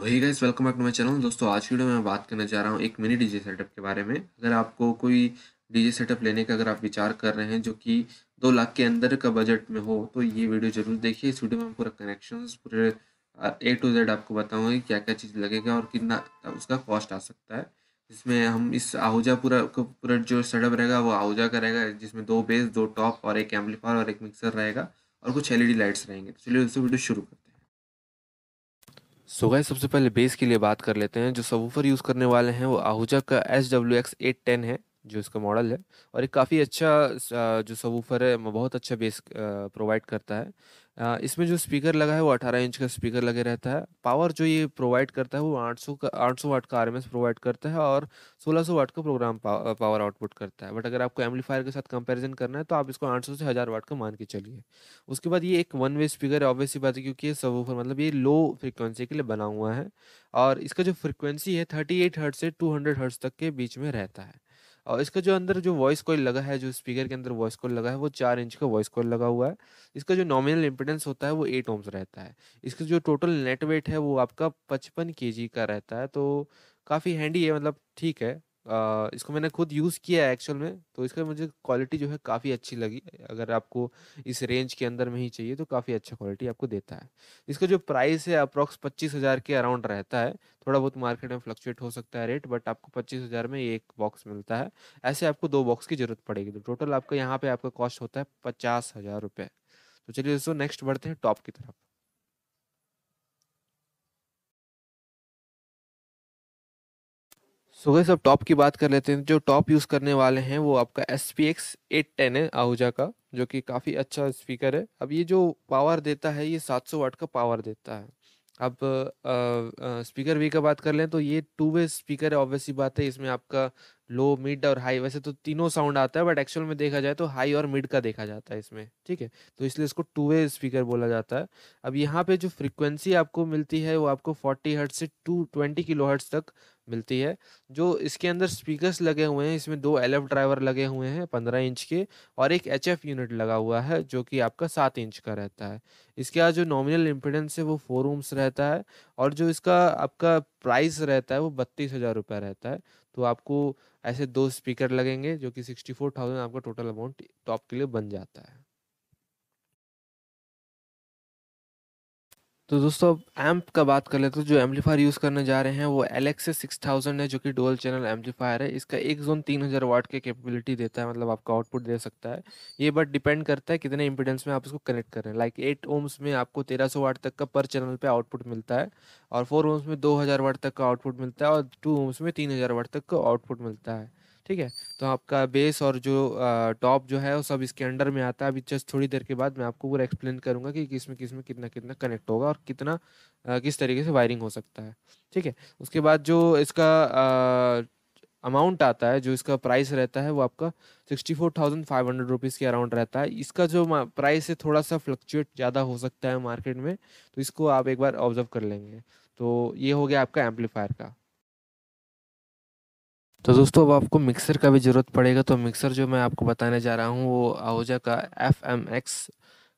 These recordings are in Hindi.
वही guys welcome back to my channel दोस्तों आज की वीडियो में बात करने जा रहा हूँ एक मिनी डीजे सेटअप के बारे में अगर आपको कोई डीजे सेटअप लेने का अगर आप विचार कर रहे हैं जो कि दो लाख के अंदर का बजट में हो तो ये वीडियो जरूर देखिए इस वीडियो में पूरा कनेक्शन पूरे ए टू जेड आपको बताऊँगी क्या क्या चीज़ लगेगा और कितना उसका कॉस्ट आ सकता है इसमें हम इस आहूजा पूरा पूरा जो सेटअप रहेगा वो आहूजा का रहेगा जिसमें दो बेस दो टॉप और एक एम्पलीफायर और एक मिक्सर रहेगा और कुछ डी लाइट्स e रहेंगे तो चलिए दोस्तों वीडियो शुरू करते हैं सो गए सबसे पहले बेस के लिए बात कर लेते हैं जो सबूफर यूज़ करने वाले हैं वो आहूजा का S W X eight ten है जो इसका मॉडल है और एक काफ़ी अच्छा जो सबूफर है बहुत अच्छा बेस प्रोवाइड करता है इसमें जो स्पीकर लगा है वो 18 इंच का स्पीकर लगे रहता है पावर जो ये प्रोवाइड करता है वो 800 का 800 वाट का आर प्रोवाइड करता है और 1600 वाट का प्रोग्राम पा, पावर आउटपुट करता है बट अगर आपको एम्पलीफायर के साथ कंपैरिजन करना है तो आप इसको 800 से हज़ार वाट का मान के चलिए उसके बाद ये एक वन वे स्पीकर है ऑब्वियसली बात है क्योंकि ये सब मतलब ये लो फ्रिक्वेंसी के लिए बना हुआ है और इसका जो फ्रिक्वेंसी है थर्टी एट से टू हंड्रेड तक के बीच में रहता है और इसका जो अंदर जो वॉइस कॉल लगा है जो स्पीकर के अंदर वॉइस कॉल लगा है वो चार इंच का वॉइस कॉल लगा हुआ है इसका जो नॉमिनल इम्पिडेंस होता है वो एट ओम्स रहता है इसका जो टोटल नेट वेट है वो आपका पचपन के का रहता है तो काफ़ी हैंडी है मतलब ठीक है इसको मैंने खुद यूज़ किया है एक्चुअल में तो इसका मुझे क्वालिटी जो है काफ़ी अच्छी लगी अगर आपको इस रेंज के अंदर में ही चाहिए तो काफ़ी अच्छा क्वालिटी आपको देता है इसका जो प्राइस है अप्रॉक्स पच्चीस हज़ार के अराउंड रहता है थोड़ा बहुत मार्केट में फ्लक्चुएट हो सकता है रेट बट आपको पच्चीस हज़ार में एक बॉक्स मिलता है ऐसे आपको दो बॉक्स की ज़रूरत पड़ेगी तो टोटल आपका यहाँ पर आपका कॉस्ट होता है पचास हज़ार रुपये तो चलिए दोस्तों नेक्स्ट बढ़ते हैं टॉप की तरफ सो गई सब टॉप की बात कर लेते हैं जो टॉप यूज़ करने वाले हैं वो आपका S P X eight ten है आहूजा का जो कि काफ़ी अच्छा स्पीकर है अब ये जो पावर देता है ये 700 वाट का पावर देता है अब स्पीकर वी का बात कर लें तो ये टू वे स्पीकर है ऑब्वियसली बात है इसमें आपका लो मिड और हाई वैसे तो तीनों साउंड आता है बट एक्चुअल में देखा जाए तो हाई और मिड का देखा जाता है इसमें ठीक है तो इसलिए इसको टू वे स्पीकर बोला जाता है अब यहाँ पे जो फ्रिक्वेंसी आपको मिलती है वो आपको फोर्टी हर्ट से टू ट्वेंटी किलो हर्ट्स तक मिलती है जो इसके अंदर स्पीकर्स लगे हुए हैं इसमें दो एल ड्राइवर लगे हुए हैं पंद्रह इंच के और एक एच यूनिट लगा हुआ है जो कि आपका सात इंच का रहता है इसके बाद जो नॉमिनल इम्पिडेंस है वो फोर रूम्स रहता है और जो इसका आपका प्राइस रहता है वो बत्तीस हज़ार रुपये रहता है तो आपको ऐसे दो स्पीकर लगेंगे जो कि सिक्सटी फोर थाउजेंड आपका टोटल अमाउंट टॉप के लिए बन जाता है तो दोस्तों अब एम्प का बात कर लेते हैं जो एम्पलीफायर यूज़ करने जा रहे हैं वो एल एक्स सिक्स थाउजेंड है जो कि डोल चैनल एम्पलीफायर है इसका एक जोन तीन हज़ार वाट के कैपेबिलिटी देता है मतलब आपका आउटपुट दे सकता है ये बट डिपेंड करता है कितने इंपीडेंस में आप इसको कनेक्ट कर रहे हैं लाइक एट ओम्स में आपको तेरह सौ वाट तक का पर चैनल पर आउटपुट मिलता है और फोर ओम्स में दो हज़ार वाट तक का आउटपुट मिलता है और टू ओम्स में तीन हज़ार वाट तक का आउटपुट मिलता है ठीक है तो आपका बेस और जो टॉप जो है वो सब इसके अंडर में आता है अभी जस्ट थोड़ी देर के बाद मैं आपको पूरा एक्सप्लेन करूँगा कि किस में किस में कितना कितना कनेक्ट होगा और कितना आ, किस तरीके से वायरिंग हो सकता है ठीक है उसके बाद जो इसका अमाउंट आता है जो इसका प्राइस रहता है वो आपका sixty four thousand five hundred rupees के अराउंड रहता है इसका जो प्राइस है थोड़ा सा फ्लक्चुएट ज़्यादा हो सकता है मार्केट में तो इसको आप एक बार ऑब्जर्व कर लेंगे तो ये हो गया आपका एम्पलीफायर का तो दोस्तों अब आपको मिक्सर का भी ज़रूरत पड़ेगा तो मिक्सर जो मैं आपको बताने जा रहा हूँ वो आहूजा का F M X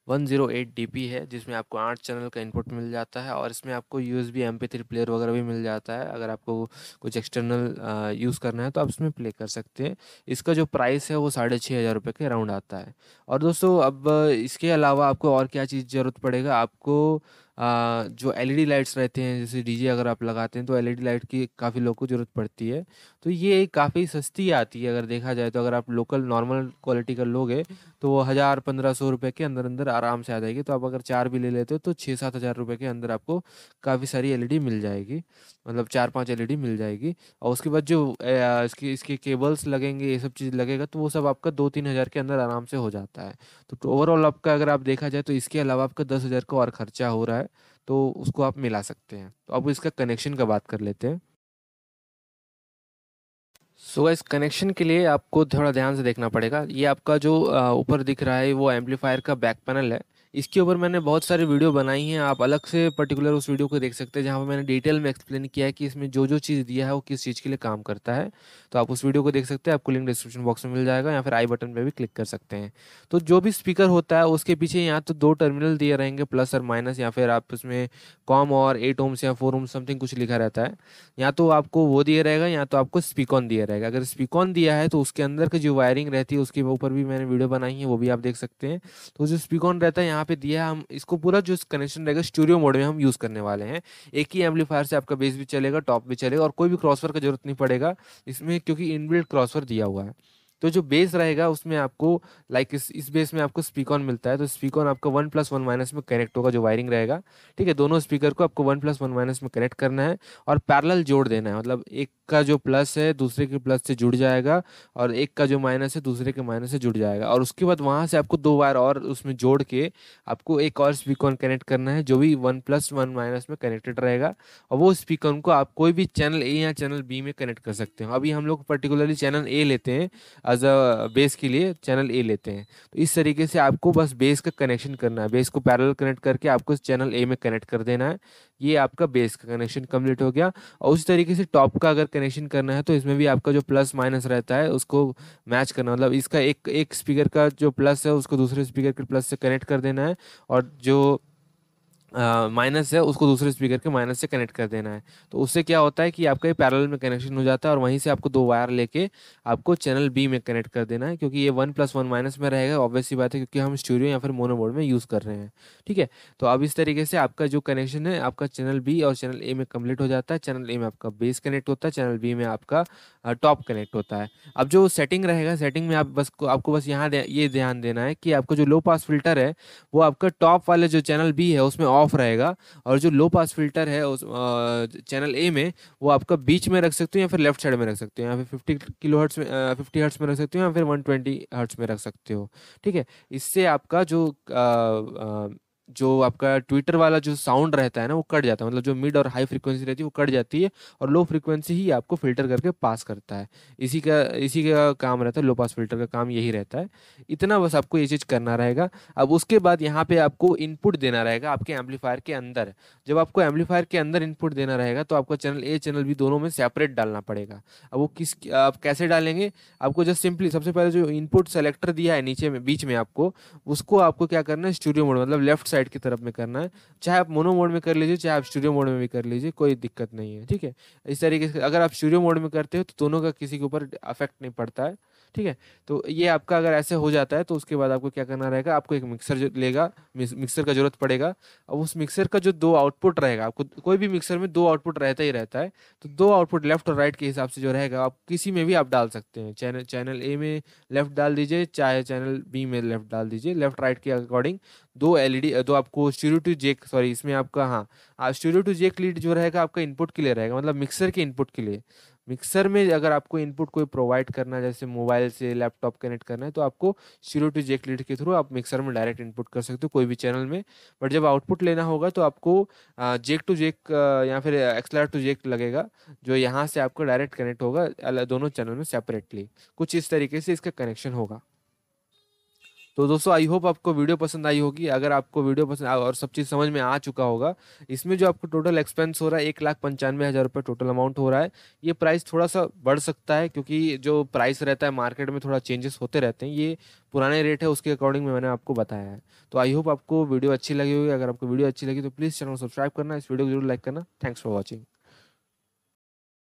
one zero eight D P है जिसमें आपको आठ चैनल का इनपुट मिल जाता है और इसमें आपको U S B M P three player वगैरह भी मिल जाता है अगर आपको कुछ एक्सटर्नल यूज़ करना है तो आप इसमें प्ले कर सकते हैं इसका जो प्राइस है वो साढ़े छः हज़ार रुपये के अराउंड आता है और दोस्तों अब इसके अलावा आपको और क्या चीज़ ज़रूरत पड़ेगा आपको जो एलईडी लाइट्स e रहते हैं जैसे डीजे अगर आप लगाते हैं तो एलईडी लाइट e की काफ़ी लोगों को ज़रूरत पड़ती है तो ये काफ़ी सस्ती आती है अगर देखा जाए तो अगर आप लोकल नॉर्मल क्वालिटी का लोगे तो वो हज़ार पंद्रह सौ रुपये के अंदर अंदर आराम से आ जाएगी तो आप अगर चार भी ले लेते हो तो छः सात हज़ार रुपये के अंदर आपको काफ़ी सारी एल e मिल जाएगी मतलब चार पाँच एल मिल जाएगी और उसके बाद जो इसके इसके केबल्स लगेंगे ये सब चीज़ लगेगा तो वो सब आपका दो तीन हज़ार के अंदर आराम से हो जाता है तो ओवरऑल आपका अगर आप देखा जाए तो इसके अलावा आपका दस हज़ार का और खर्चा हो रहा है तो उसको आप मिला सकते हैं तो अब इसका कनेक्शन का बात कर लेते हैं सो so, इस कनेक्शन के लिए आपको थोड़ा ध्यान से देखना पड़ेगा ये आपका जो ऊपर दिख रहा है वो एम्पलीफायर का बैक पैनल है इसके ऊपर मैंने बहुत सारे वीडियो बनाई हैं आप अलग से पर्टिकुलर उस वीडियो को देख सकते हैं जहाँ पर मैंने डिटेल में एक्सप्लेन किया है कि इसमें जो जो चीज़ दिया है वो किस चीज़ के लिए काम करता है तो आप उस वीडियो को देख सकते हैं आपको लिंक डिस्क्रिप्शन बॉक्स में मिल जाएगा या फिर आई बटन पर भी क्लिक कर सकते हैं तो जो भी स्पीकर होता है उसके पीछे यहाँ तो दो टर्मिनल दिए रहेंगे प्लस और माइनस या फिर आप उसमें कॉम और एट ओम्स या फोर ओम्स समथिंग कुछ लिखा रहता है या तो आपको वो दिया रहेगा या तो आपको स्पीकॉन दिया रहेगा अगर स्पीकॉन दिया है तो उसके अंदर की जो वायरिंग रहती है उसके ऊपर भी मैंने वीडियो बनाई है वो भी आप देख सकते हैं तो जो स्पीकॉन रहता है यहाँ यहाँ पे दिया है हम इसको पूरा जो कनेक्शन रहेगा स्टूडियो मोड में हम यूज़ करने वाले हैं एक ही एम्पलीफायर से आपका बेस भी चलेगा टॉप भी चलेगा और कोई भी क्रॉसवर का जरूरत नहीं पड़ेगा इसमें क्योंकि इनबिल्ट क्रॉसवर दिया हुआ है तो जो बेस रहेगा उसमें आपको लाइक इस इस बेस में आपको ऑन मिलता है तो स्पीकॉन आपका वन प्लस वन माइनस में कनेक्ट होगा जो वायरिंग रहेगा ठीक है दोनों स्पीकर को आपको वन प्लस वन माइनस में कनेक्ट करना है और पैरल जोड़ देना है मतलब एक का जो प्लस है दूसरे के प्लस से जुड़ जाएगा और एक का जो माइनस है दूसरे के माइनस से जुड़ जाएगा और उसके बाद वहाँ से आपको दो वायर और उसमें जोड़ के आपको एक और स्पीकॉन कनेक्ट करना है जो भी वन प्लस वन माइनस में कनेक्टेड रहेगा और वो स्पीकॉन को आप कोई भी चैनल ए या चैनल बी में कनेक्ट कर सकते हो अभी हम लोग पर्टिकुलरली चैनल ए लेते हैं एज अ बेस के लिए चैनल ए लेते हैं तो इस तरीके से आपको बस बेस का कनेक्शन करना है बेस को पैरेलल कनेक्ट करके आपको चैनल ए में कनेक्ट कर देना है ये आपका बेस का कनेक्शन कम्प्लीट हो गया और उसी तरीके से टॉप का अगर कनेक्शन करना है तो इसमें भी आपका जो प्लस माइनस रहता है उसको मैच करना मतलब इसका एक एक स्पीकर का जो प्लस है उसको दूसरे स्पीकर के प्लस से कनेक्ट कर देना है और जो माइनस है उसको दूसरे स्पीकर के माइनस से कनेक्ट कर देना है तो उससे क्या होता है कि आपका ये पैरल में कनेक्शन हो जाता है और वहीं से आपको दो वायर लेके आपको चैनल बी में कनेक्ट कर देना है क्योंकि ये वन प्लस वन माइनस में रहेगा ऑब्वियसली बात है क्योंकि हम स्टूडियो या फिर मोनोबोर्ड में यूज़ कर रहे हैं ठीक है तो अब इस तरीके से आपका जो कनेक्शन है आपका चैनल बी और चैनल ए में कम्प्लीट हो जाता है चैनल ए में आपका बेस कनेक्ट होता है चैनल बी में आपका टॉप कनेक्ट होता है अब जो सेटिंग रहेगा सेटिंग में आप बस आपको बस यहाँ ये ध्यान देना है कि आपका जो लो पास फिल्टर है वो आपका टॉप वाले जो चैनल बी है उसमें ऑफ रहेगा और जो लो पास फिल्टर है उस चैनल ए में वो आपका बीच में रख सकते हो या फिर लेफ्ट साइड में रख सकते हो या फिर फिफ्टी किलो हर्ट्स में फिफ्टी हर्ट्स में रख सकते हो या फिर वन ट्वेंटी हर्ट्स में रख सकते हो ठीक है इससे आपका जो आ, आ, जो आपका ट्विटर वाला जो साउंड रहता है ना वो कट जाता है मतलब जो मिड और हाई फ्रिक्वेंसी रहती है वो कट जाती है और लो फ्रिक्वेंसी ही आपको फिल्टर करके पास करता है इसी का इसी का काम रहता है लो पास फिल्टर का काम यही रहता है इतना बस आपको ये चीज़ करना रहेगा अब उसके बाद यहाँ पर आपको इनपुट देना रहेगा आपके एम्पलीफायर के अंदर जब आपको एम्पलीफायर के अंदर इनपुट देना रहेगा तो आपको चैनल ए चैनल बी दोनों में सेपरेट डालना पड़ेगा अब वो किस आप कैसे डालेंगे आपको जस्ट सिंपली सबसे पहले जो इनपुट सेलेक्टर दिया है नीचे में बीच में आपको उसको आपको क्या करना है स्टूडियो मोड मतलब लेफ्ट साइड साइड की तरफ में करना है चाहे आप मोनो मोड में कर लीजिए चाहे आप स्टूडियो मोड में भी कर लीजिए कोई दिक्कत नहीं है ठीक है इस तरीके से अगर आप स्टूडियो मोड में करते हो तो दोनों का किसी के ऊपर अफेक्ट नहीं पड़ता है ठीक है तो ये आपका अगर ऐसे हो जाता है तो उसके बाद आपको क्या करना रहेगा आपको एक मिक्सर लेगा मिक्सर का जरूरत पड़ेगा अब उस मिक्सर का जो दो आउटपुट रहेगा आपको कोई भी मिक्सर में दो आउटपुट रहता ही रहता है तो दो आउटपुट लेफ्ट और राइट के हिसाब से जो रहेगा आप किसी में भी आप डाल सकते हैं चैनल चैनल ए में लेफ्ट डाल दीजिए चाहे चैनल बी में लेफ्ट डाल दीजिए लेफ्ट राइट के अकॉर्डिंग दो डी दो आपको स्टीरियो टू जेक सॉरी इसमें आपका हाँ स्टीरियो टू जेक लीड जो रहेगा आपका इनपुट के लिए रहेगा मतलब मिक्सर के इनपुट के लिए मिक्सर में अगर आपको इनपुट कोई प्रोवाइड करना है जैसे मोबाइल से लैपटॉप कनेक्ट करना है तो आपको जीरो टू जेक लीड के थ्रू आप मिक्सर में डायरेक्ट इनपुट कर सकते हो कोई भी चैनल में बट जब आउटपुट लेना होगा तो आपको जेक टू जेक या फिर एक्सलर टू जेक लगेगा जो यहाँ से आपको डायरेक्ट कनेक्ट होगा दोनों चैनल में सेपरेटली कुछ इस तरीके से इसका कनेक्शन होगा तो दोस्तों आई होप आपको वीडियो पसंद आई होगी अगर आपको वीडियो पसंद और सब चीज़ समझ में आ चुका होगा इसमें जो आपको टोटल एक्सपेंस हो रहा है एक लाख पंचानवे हज़ार रुपये टोटल अमाउंट हो रहा है ये प्राइस थोड़ा सा बढ़ सकता है क्योंकि जो प्राइस रहता है मार्केट में थोड़ा चेंजेस होते रहते हैं ये पुराने रेट है उसके अकॉर्डिंग में मैंने आपको बताया है तो आई होप आपको वीडियो अच्छी लगी होगी अगर आपको वीडियो अच्छी लगी तो प्लीज़ चैनल सब्सक्राइब करना इस वीडियो को जरूर लाइक करना थैंक्स फॉर वॉचिंग